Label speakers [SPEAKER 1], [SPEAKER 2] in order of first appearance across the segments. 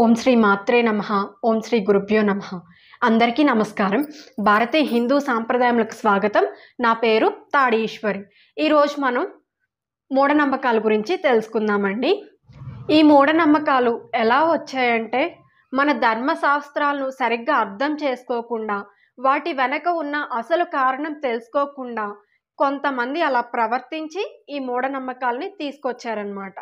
[SPEAKER 1] ఓం శ్రీ మాత్రే నమ ఓం శ్రీ గురుభ్యో నమ అందరికీ నమస్కారం భారతీయ హిందూ సాంప్రదాయములకు స్వాగతం నా పేరు తాడీశ్వరి ఈరోజు మనం మూఢనమ్మకాల గురించి తెలుసుకుందామండి ఈ మూఢనమ్మకాలు ఎలా వచ్చాయంటే మన ధర్మశాస్త్రాలను సరిగ్గా అర్థం చేసుకోకుండా వాటి వెనక ఉన్న అసలు కారణం తెలుసుకోకుండా కొంతమంది అలా ప్రవర్తించి ఈ మూఢనమ్మకాలని తీసుకొచ్చారనమాట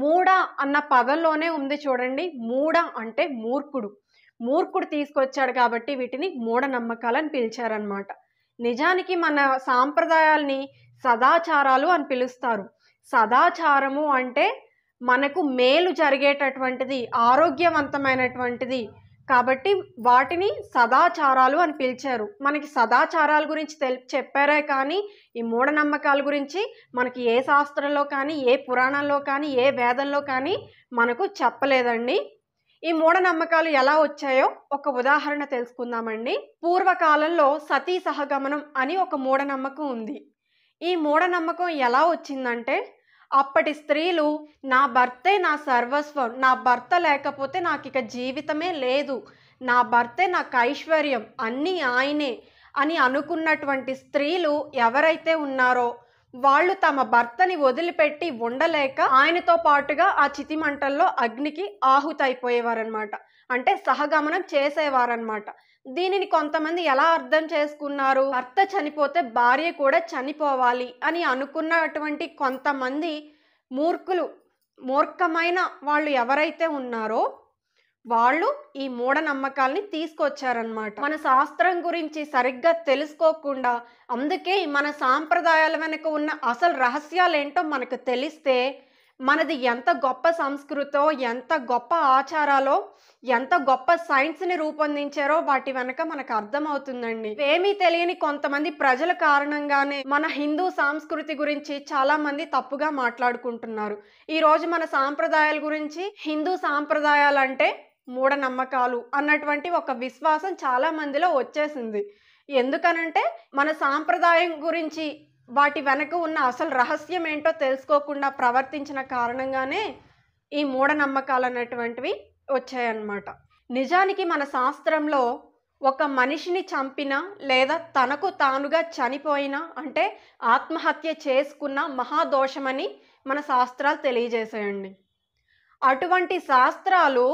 [SPEAKER 1] మూడ అన్న పదంలోనే ఉంది చూడండి మూడ అంటే మూర్ఖుడు మూర్ఖుడు తీసుకొచ్చాడు కాబట్టి వీటిని మూఢ నమ్మకాలని పిలిచారనమాట నిజానికి మన సాంప్రదాయాల్ని సదాచారాలు అని పిలుస్తారు సదాచారము అంటే మనకు మేలు జరిగేటటువంటిది ఆరోగ్యవంతమైనటువంటిది కాబట్టి వాటిని సదాచారాలు అని పిలిచారు మనకి సదాచారాల గురించి తెలి చెప్పారే కానీ ఈ మూఢనమ్మకాల గురించి మనకి ఏ శాస్త్రంలో కానీ ఏ పురాణంలో కానీ ఏ వేదంలో కానీ మనకు చెప్పలేదండి ఈ మూఢనమ్మకాలు ఎలా వచ్చాయో ఒక ఉదాహరణ తెలుసుకుందామండి పూర్వకాలంలో సతీ సహగమనం అని ఒక మూఢనమ్మకం ఉంది ఈ మూఢనమ్మకం ఎలా వచ్చిందంటే అప్పటి స్త్రీలు నా భర్తే నా సర్వస్వం నా భర్త లేకపోతే నాకు ఇక జీవితమే లేదు నా భర్తే నాకు ఐశ్వర్యం అన్నీ ఆయనే అని అనుకున్నటువంటి స్త్రీలు ఎవరైతే ఉన్నారో వాళ్ళు తమ భర్తని వదిలిపెట్టి ఉండలేక ఆయనతో పాటుగా ఆ చితిమంటల్లో అగ్నికి ఆహుతైపోయేవారనమాట అంటే సహగమనం చేసేవారనమాట దీనిని కొంతమంది ఎలా అర్థం చేసుకున్నారు భర్త చనిపోతే భార్య కూడా చనిపోవాలి అని అనుకున్నటువంటి కొంతమంది మూర్ఖులు మూర్ఖమైన వాళ్ళు ఎవరైతే ఉన్నారో వాళ్ళు ఈ మూఢనమ్మకాల్ని తీసుకొచ్చారనమాట మన శాస్త్రం గురించి సరిగ్గా తెలుసుకోకుండా అందుకే మన సాంప్రదాయాల వెనుక ఉన్న అసలు రహస్యాలు ఏంటో మనకు తెలిస్తే మనది ఎంత గొప్ప సంస్కృతో ఎంత గొప్ప ఆచారాలో ఎంత గొప్ప సైన్స్ని రూపొందించారో వాటి వెనక మనకు అర్థమవుతుందండి ఏమీ తెలియని కొంతమంది ప్రజల కారణంగానే మన హిందూ సంస్కృతి గురించి చాలా మంది తప్పుగా మాట్లాడుకుంటున్నారు ఈరోజు మన సాంప్రదాయాల గురించి హిందూ సాంప్రదాయాలంటే మూఢనమ్మకాలు అన్నటువంటి ఒక విశ్వాసం చాలా మందిలో వచ్చేసింది ఎందుకనంటే మన సాంప్రదాయం గురించి వాటి వెనక ఉన్న అసలు రహస్యం ఏంటో తెలుసుకోకుండా ప్రవర్తించిన కారణంగానే ఈ మూఢనమ్మకాలు అనేటువంటివి వచ్చాయన్నమాట నిజానికి మన శాస్త్రంలో ఒక మనిషిని చంపిన లేదా తనకు తానుగా చనిపోయిన అంటే ఆత్మహత్య చేసుకున్న మహాదోషమని మన శాస్త్రాలు తెలియజేశాయండి అటువంటి శాస్త్రాలు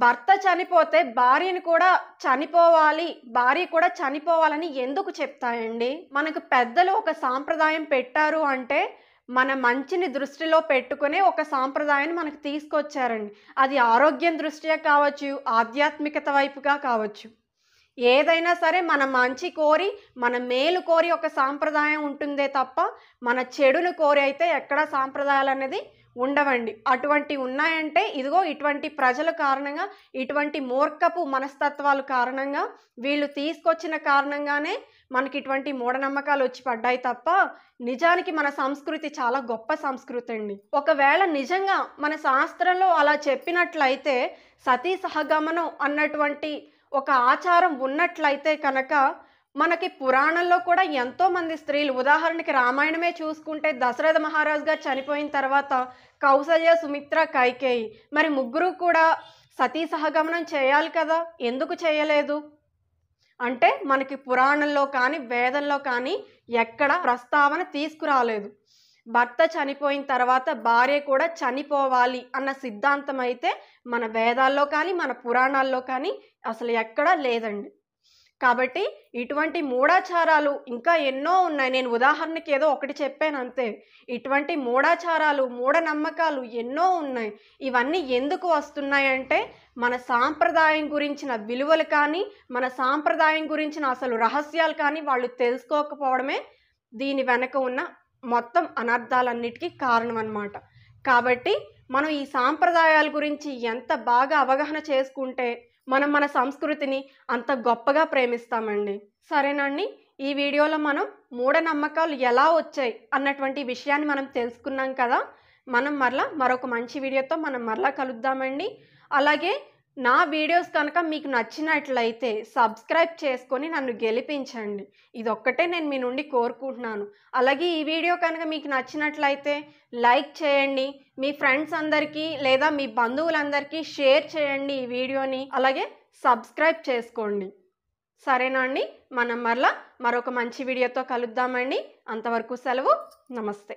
[SPEAKER 1] భర్త చనిపోతే భార్యను కూడా చనిపోవాలి భార్య కూడా చనిపోవాలని ఎందుకు చెప్తాయండి మనకు పెద్దలు ఒక సాంప్రదాయం పెట్టారు అంటే మన మంచిని దృష్టిలో పెట్టుకునే ఒక సాంప్రదాయాన్ని మనకు తీసుకొచ్చారండి అది ఆరోగ్యం దృష్ట్యా కావచ్చు ఆధ్యాత్మికత వైపుగా కావచ్చు ఏదైనా సరే మన మంచి కోరి మన మేలు కోరి ఒక సాంప్రదాయం ఉంటుందే తప్ప మన చెడును కోరి అయితే ఎక్కడ సాంప్రదాయాలు అనేది ఉండవండి అటువంటి ఉన్నాయంటే ఇదిగో ఇటువంటి ప్రజల కారణంగా ఇటువంటి మూర్ఖపు మనస్తత్వాలు కారణంగా వీళ్ళు తీసుకొచ్చిన కారణంగానే మనకి ఇటువంటి మూఢనమ్మకాలు వచ్చి పడ్డాయి తప్ప నిజానికి మన సంస్కృతి చాలా గొప్ప సంస్కృతి అండి ఒకవేళ నిజంగా మన శాస్త్రంలో అలా చెప్పినట్లయితే సతీ సహగమనం అన్నటువంటి ఒక ఆచారం ఉన్నట్లయితే కనుక మనకి పురాణంలో కూడా ఎంతో మంది స్త్రీలు ఉదాహరణకి రామాయణమే చూసుకుంటే దశరథ మహారాజు గారు చనిపోయిన తర్వాత కౌసల్య సుమిత్ర కైకేయి మరి ముగ్గురు కూడా సతీ సహగమనం చేయాలి కదా ఎందుకు చేయలేదు అంటే మనకి పురాణంలో కానీ వేదంలో కానీ ఎక్కడ ప్రస్తావన తీసుకురాలేదు భర్త చనిపోయిన తర్వాత భార్య కూడా చనిపోవాలి అన్న సిద్ధాంతం అయితే మన వేదాల్లో కానీ మన పురాణాల్లో కానీ అసలు ఎక్కడా లేదండి కాబట్టి ఇటువంటి మూడాచారాలు ఇంకా ఎన్నో ఉన్నాయి నేను ఉదాహరణకి ఏదో ఒకటి చెప్పాను అంతే ఇటువంటి మూఢాచారాలు మూఢనమ్మకాలు ఎన్నో ఉన్నాయి ఇవన్నీ ఎందుకు వస్తున్నాయంటే మన సాంప్రదాయం గురించిన విలువలు కానీ మన సాంప్రదాయం గురించిన అసలు రహస్యాలు కానీ వాళ్ళు తెలుసుకోకపోవడమే దీని వెనక ఉన్న మొత్తం అనర్థాలన్నిటికీ కారణం అన్నమాట కాబట్టి మనం ఈ సాంప్రదాయాల గురించి ఎంత బాగా అవగాహన చేసుకుంటే మనం మన సంస్కృతిని అంత గొప్పగా ప్రేమిస్తామండి సరేనండి ఈ వీడియోలో మనం మూఢనమ్మకాలు ఎలా వచ్చాయి అన్నటువంటి విషయాన్ని మనం తెలుసుకున్నాం కదా మనం మరలా మరొక మంచి వీడియోతో మనం మరలా కలుద్దామండి అలాగే నా వీడియోస్ కనుక మీకు నచ్చినట్లయితే సబ్స్క్రైబ్ చేసుకొని నన్ను గెలిపించండి ఇదొక్కటే నేను మీ నుండి కోరుకుంటున్నాను అలాగే ఈ వీడియో కనుక మీకు నచ్చినట్లయితే లైక్ చేయండి మీ ఫ్రెండ్స్ అందరికీ లేదా మీ బంధువులందరికీ షేర్ చేయండి ఈ వీడియోని అలాగే సబ్స్క్రైబ్ చేసుకోండి సరేనా అండి మనం మరలా మరొక మంచి వీడియోతో కలుద్దామండి అంతవరకు సెలవు నమస్తే